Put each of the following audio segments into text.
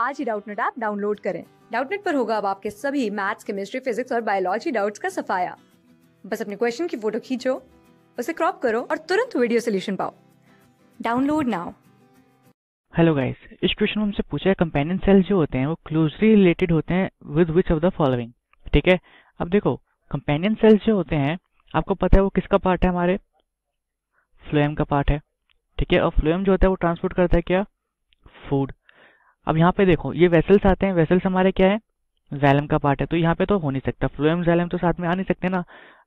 आज ही Doubtnut app download करें डाउटनेट पर होगा अब आपके सभी मैथ्स केमिस्ट्री फिजिक्स और बायोलॉजी डाउट्स का सफाया बस अपने क्वेश्चन की फोटो खींचो उसे क्रॉप करो और तुरंत वीडियो सोल्यूशन पाओ डाउनलोड नाउ हेलो गाइस इस क्वेश्चन में हमसे पूछा है कंपेनियन सेल जो होते हैं वो क्लोजली रिलेटेड होते हैं with which of the following ठीक है अब देखो कंपेनियन सेल्स जो होते हैं आपको पता है वो किसका पार्ट है हमारे फ्लोएम का पार्ट है ठीक है और फ्लोएम जो होता है वो ट्रांसपोर्ट करता है क्या फूड अब यहाँ पे देखो ये वेसल्स आते हैं वेसल्स हमारे क्या है जैलम का पार्ट है तो यहाँ पे तो हो नहीं सकता फ्लोएम जैलम तो साथ में आ नहीं सकते ना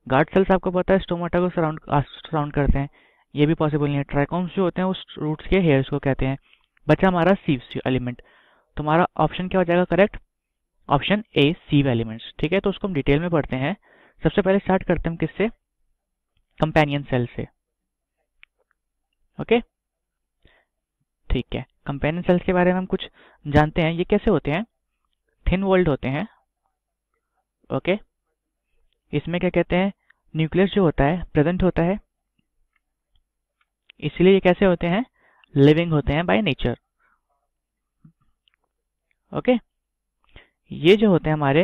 गार्ड सेल्स आपको पता है स्टोमाटा को सराउंड सराउंड करते हैं ये भी पॉसिबल नहीं है ट्राइकॉम्स जो होते हैं उस रूट्स के हेयर्स को कहते हैं बचा हमारा सीव्स एलिमेंट तो हमारा ऑप्शन क्या हो जाएगा correct option A sieve elements ठीक है तो उसको हम डिटेल में पढ़ते हैं सबसे पहले स्टार्ट करते हैं किससे कंपेनियन सेल से ओके okay? ठीक है कंपेनियन सेल्स के बारे में हम कुछ जानते हैं ये कैसे होते हैं थिन वर्ल्ड होते हैं ओके इसमें क्या कहते हैं न्यूक्लियस जो होता है प्रेजेंट होता है इसलिए ये कैसे होते हैं लिविंग होते हैं बाय नेचर ओके ये जो होते हैं हमारे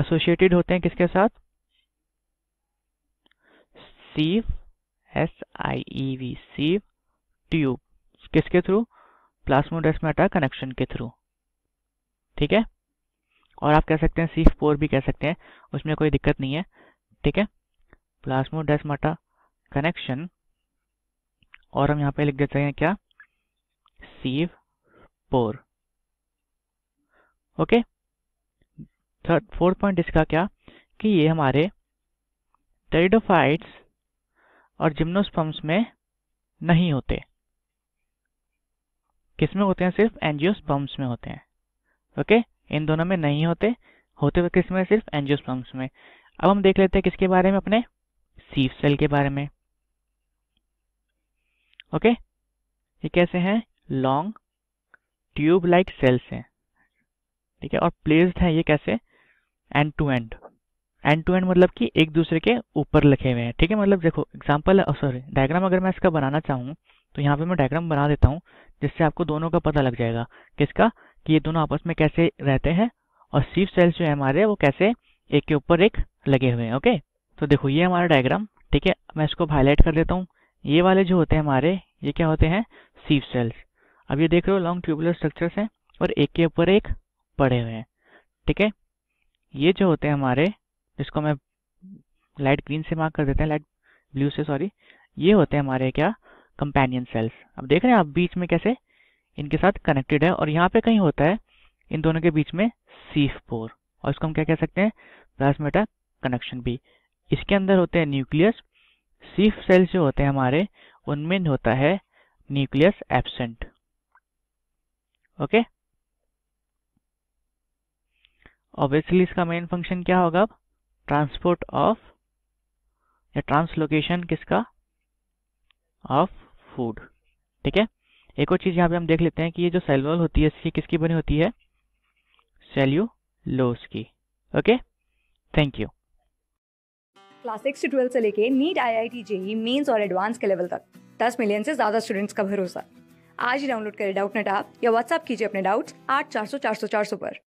एसोसिएटेड होते हैं किसके साथ sieve S I E V sieve tube किसके थ्रू प्लास्मोडेस्माटा कनेक्शन के थ्रू ठीक है और आप कह सकते हैं सीफ पोर भी कह सकते हैं उसमें कोई दिक्कत नहीं है ठीक है प्लास्मोडेस्माटा कनेक्शन और हम यहां पे लिख देते हैं क्या sieve pore okay third fourth point इसका क्या कि ये हमारे टेरिडोफाइट्स और जिम्नोस्पम्स में नहीं होते किस में होते हैं सिर्फ एनजियोस्पर्म्स में होते हैं ओके इन दोनों में नहीं होते होते हुए किस में सिर्फ एनजियोस्पर्म्स में अब हम देख लेते हैं किसके बारे में अपने सीफ सेल के बारे में ओके ये कैसे हैं लॉन्ग ट्यूब लाइक सेल्स हैं ठीक है और प्लेस्ड हैं ये कैसे end to end end to end मतलब कि एक दूसरे के ऊपर लिखे हुए हैं ठीक है मतलब देखो एग्जाम्पल सॉरी डायग्राम अगर मैं इसका बनाना चाहूँ तो यहाँ पे मैं डायग्राम बना देता हूँ जिससे आपको दोनों का पता लग जाएगा किसका कि ये दोनों आपस में कैसे रहते हैं और सीव सेल्स जो है हमारे वो कैसे एक के ऊपर एक लगे हुए हैं ओके तो देखो ये हमारा डायग्राम ठीक है मैं इसको हाईलाइट कर देता हूँ ये वाले जो होते हैं हमारे ये क्या होते हैं सीव सेल्स अब ये देख रहे हो लॉन्ग ट्यूबुलर स्ट्रक्चर्स हैं और एक के ऊपर एक पड़े हुए हैं ठीक है ये जो होते हैं हमारे जिसको मैं लाइट ग्रीन से मार्क कर देते हैं लाइट ब्लू से सॉरी ये होते हैं हमारे क्या कंपेनियन सेल्स अब देख रहे हैं आप बीच में कैसे इनके साथ कनेक्टेड है और यहाँ पे कहीं होता है इन दोनों के बीच में सीफ पोर और इसको हम क्या कह सकते हैं प्लाज्मेटा कनेक्शन भी इसके अंदर होते हैं न्यूक्लियस सीफ सेल्स जो होते हैं हमारे उनमें होता है न्यूक्लियस एबसेंट ओके ऑब्वियसली इसका मेन फंक्शन क्या होगा अब ट्रांसपोर्ट ऑफ या ट्रांसलोकेशन किसका ऑफ फूड ठीक है एक और चीज़ यहाँ पे हम देख लेते हैं कि ये जो सेलुलोज होती है इसकी किसकी बनी होती है सेल्यूलोज की okay thank you class six से ट्वेल्थ से लेके NEET I I T JEE mains और एडवांस के लेवल तक दस मिलियन से ज्यादा स्टूडेंट्स का भरोसा आज ही डाउनलोड करें डाउट नेट आप या व्हाट्सअप कीजिए अपने डाउट्स आठ चार सौ चार सौ चार सौ पर